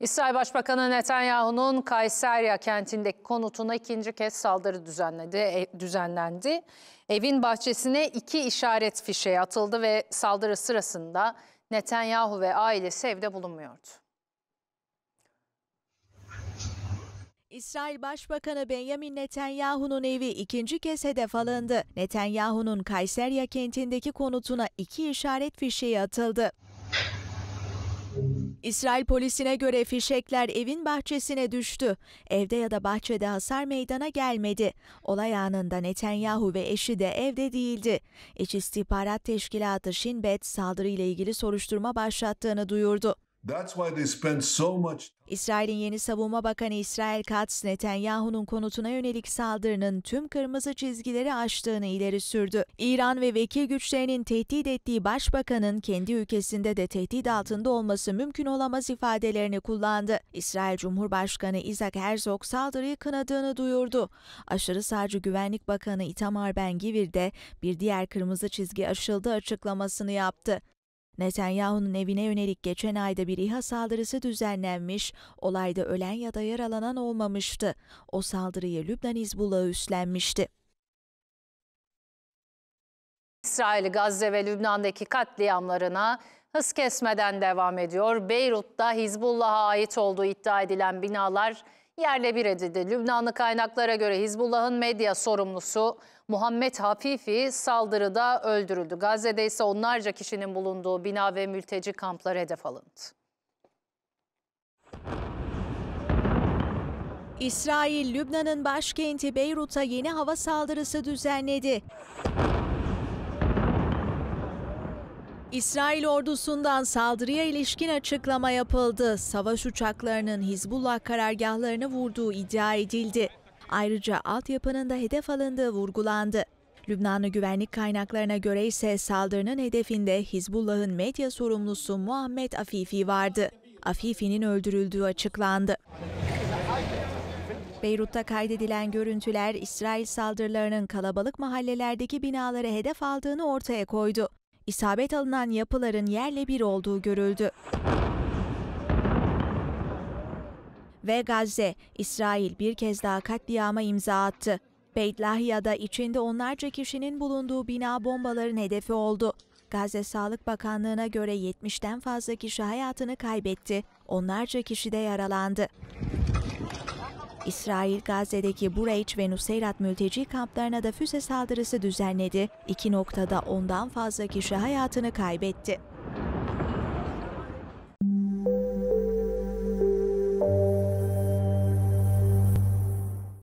İsrail Başbakanı Netanyahu'nun Kayseriya kentindeki konutuna ikinci kez saldırı düzenledi, e, düzenlendi. Evin bahçesine iki işaret fişeği atıldı ve saldırı sırasında Netanyahu ve ailesi evde bulunmuyordu. İsrail Başbakanı Benjamin Netanyahu'nun evi ikinci kez hedef alındı. Netanyahu'nun Kayseriya kentindeki konutuna iki işaret fişeği atıldı. İsrail polisine göre fişekler evin bahçesine düştü. Evde ya da bahçede hasar meydana gelmedi. Olay anında Netanyahu ve eşi de evde değildi. İç İstihbarat Teşkilatı Shin Bet saldırıyla ilgili soruşturma başlattığını duyurdu. İsrail'in yeni savunma bakanı İsrail Katz, Netanyahu'nun konutuna yönelik saldırının tüm kırmızı çizgileri aştığını ileri sürdü. İran ve vekil güçlerinin tehdit ettiği başbakanın kendi ülkesinde de tehdit altında olması mümkün olamaz ifadelerini kullandı. İsrail Cumhurbaşkanı Isaac Herzog saldırıyı kınadığını duyurdu. Aşırı sağcı Güvenlik Bakanı Itamar Ben-Gvir de bir diğer kırmızı çizgi aşıldı açıklamasını yaptı. Netanyahu'nun evine yönelik geçen ayda bir İHA saldırısı düzenlenmiş, olayda ölen ya da yaralanan olmamıştı. O saldırıyı Lübnan Hizbullah'ı üstlenmişti. İsrail Gazze ve Lübnan'daki katliamlarına hız kesmeden devam ediyor. Beyrut'ta Hizbullah'a ait olduğu iddia edilen binalar yerle bir edildi. Lübnanlı kaynaklara göre Hizbullah'ın medya sorumlusu Muhammed Hafifi saldırıda öldürüldü. Gazze'de ise onlarca kişinin bulunduğu bina ve mülteci kampları hedef alındı. İsrail, Lübnan'ın başkenti Beyrut'a yeni hava saldırısı düzenledi. İsrail ordusundan saldırıya ilişkin açıklama yapıldı. Savaş uçaklarının Hizbullah karargahlarını vurduğu iddia edildi. Ayrıca altyapının da hedef alındığı vurgulandı. Lübnanlı güvenlik kaynaklarına göre ise saldırının hedefinde Hizbullah'ın medya sorumlusu Muhammed Afifi vardı. Afifi'nin öldürüldüğü açıklandı. Beyrut'ta kaydedilen görüntüler İsrail saldırılarının kalabalık mahallelerdeki binaları hedef aldığını ortaya koydu isabet alınan yapıların yerle bir olduğu görüldü. Ve Gazze, İsrail bir kez daha katliama imza attı. Beytlahia'da içinde onlarca kişinin bulunduğu bina bombaların hedefi oldu. Gazze Sağlık Bakanlığı'na göre 70'ten fazla kişi hayatını kaybetti, onlarca kişi de yaralandı. İsrail Gazze'deki Bureyç ve Nuseyrat mülteci kamplarına da füze saldırısı düzenledi. İki noktada ondan fazla kişi hayatını kaybetti.